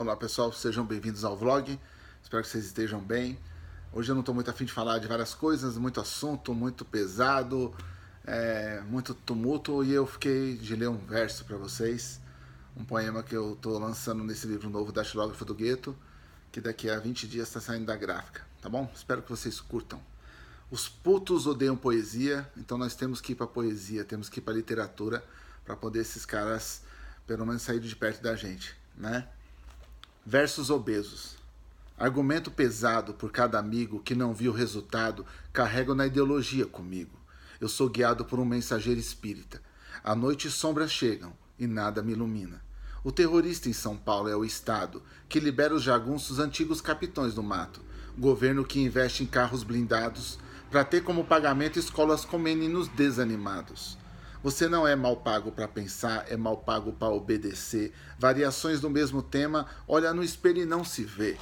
Olá pessoal, sejam bem-vindos ao vlog. Espero que vocês estejam bem. Hoje eu não estou muito afim de falar de várias coisas, muito assunto, muito pesado, é, muito tumulto e eu fiquei de ler um verso para vocês, um poema que eu estou lançando nesse livro novo da Xilógrafo do Gueto, que daqui a 20 dias está saindo da gráfica, tá bom? Espero que vocês curtam. Os putos odeiam poesia, então nós temos que ir para poesia, temos que ir para literatura para poder esses caras pelo menos sair de perto da gente, né? versus obesos. Argumento pesado por cada amigo que não viu o resultado carrego na ideologia comigo. Eu sou guiado por um mensageiro espírita. A noite sombras chegam e nada me ilumina. O terrorista em São Paulo é o Estado, que libera os jagunços antigos capitões do mato. Governo que investe em carros blindados para ter como pagamento escolas com meninos desanimados. Você não é mal pago para pensar, é mal pago para obedecer. Variações do mesmo tema, olha no espelho e não se vê.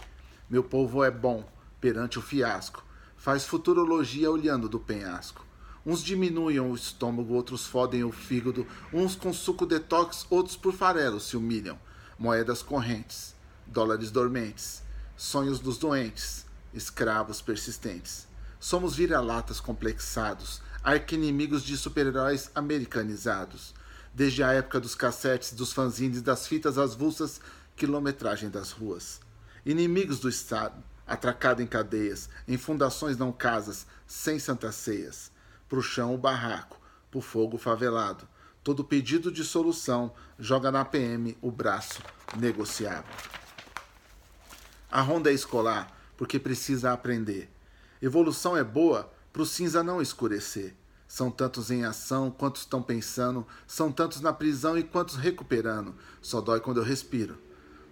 Meu povo é bom perante o fiasco, faz futurologia olhando do penhasco. Uns diminuem o estômago, outros fodem o fígado, uns com suco detox, outros por farelo se humilham. Moedas correntes, dólares dormentes, sonhos dos doentes, escravos persistentes. Somos vira-latas complexados, arquinimigos de super-heróis americanizados. Desde a época dos cassetes, dos fanzines, das fitas avulsas, quilometragem das ruas. Inimigos do Estado, atracado em cadeias, em fundações não casas, sem santas ceias. Pro chão o barraco, pro fogo o favelado. Todo pedido de solução joga na PM o braço negociável. A ronda é escolar porque precisa aprender. Evolução é boa para o cinza não escurecer. São tantos em ação quantos estão pensando, são tantos na prisão e quantos recuperando. Só dói quando eu respiro,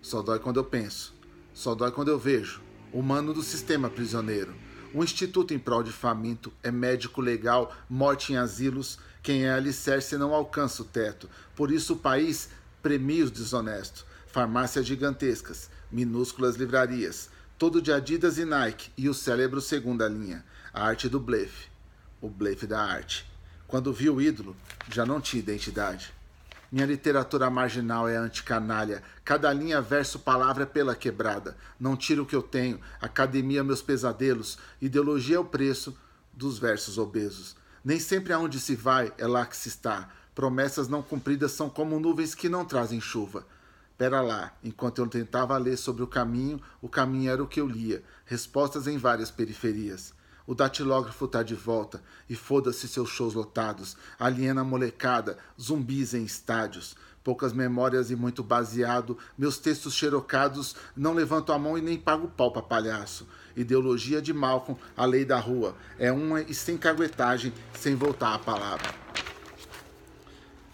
só dói quando eu penso, só dói quando eu vejo. Humano do sistema prisioneiro. O Instituto em Prol de Faminto é médico legal, morte em asilos. Quem é alicerce não alcança o teto. Por isso o país premia os desonestos. Farmácias gigantescas, minúsculas livrarias, todo de Adidas e Nike e o cérebro segunda linha, a arte do blefe, o blefe da arte. Quando vi o ídolo, já não tinha identidade. Minha literatura marginal é anticanalha, cada linha, verso, palavra é pela quebrada. Não tiro o que eu tenho, academia meus pesadelos, ideologia é o preço dos versos obesos. Nem sempre aonde se vai é lá que se está. Promessas não cumpridas são como nuvens que não trazem chuva. Pera lá, enquanto eu tentava ler sobre o caminho, o caminho era o que eu lia, respostas em várias periferias. O datilógrafo tá de volta, e foda-se seus shows lotados, aliena molecada, zumbis em estádios. Poucas memórias e muito baseado, meus textos xerocados, não levanto a mão e nem pago pau pra palhaço. Ideologia de Malcolm, a lei da rua, é uma e sem caguetagem, sem voltar a palavra.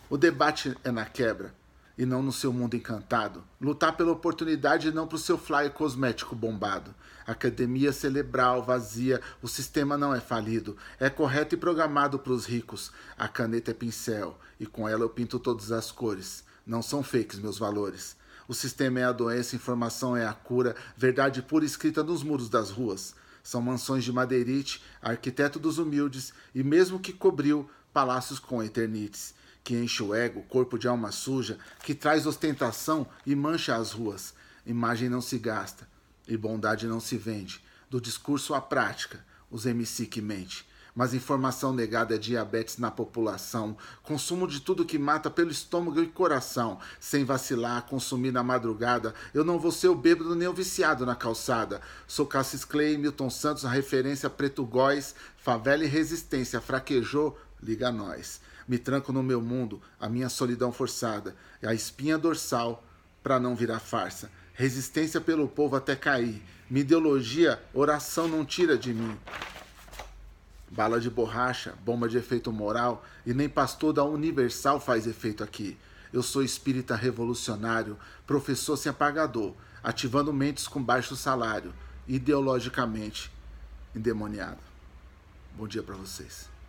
O debate é na quebra e não no seu mundo encantado. Lutar pela oportunidade e não para o seu flyer cosmético bombado. Academia cerebral vazia, o sistema não é falido, é correto e programado para os ricos. A caneta é pincel e com ela eu pinto todas as cores. Não são fakes meus valores. O sistema é a doença, informação é a cura, verdade pura escrita nos muros das ruas. São mansões de madeirite, arquiteto dos humildes e mesmo que cobriu palácios com eternites que enche o ego, corpo de alma suja, que traz ostentação e mancha as ruas. Imagem não se gasta e bondade não se vende. Do discurso à prática, os MC que mente. Mas informação negada é diabetes na população. Consumo de tudo que mata pelo estômago e coração. Sem vacilar, consumir na madrugada. Eu não vou ser o bêbado nem o viciado na calçada. Sou Cassis Clay, Milton Santos, a referência Preto Góis. Favela e resistência, fraquejou, liga nós me tranco no meu mundo, a minha solidão forçada, a espinha dorsal para não virar farsa. Resistência pelo povo até cair. Minha ideologia, oração não tira de mim. Bala de borracha, bomba de efeito moral e nem pastor da Universal faz efeito aqui. Eu sou espírita revolucionário, professor sem apagador, ativando mentes com baixo salário, ideologicamente endemoniado. Bom dia para vocês.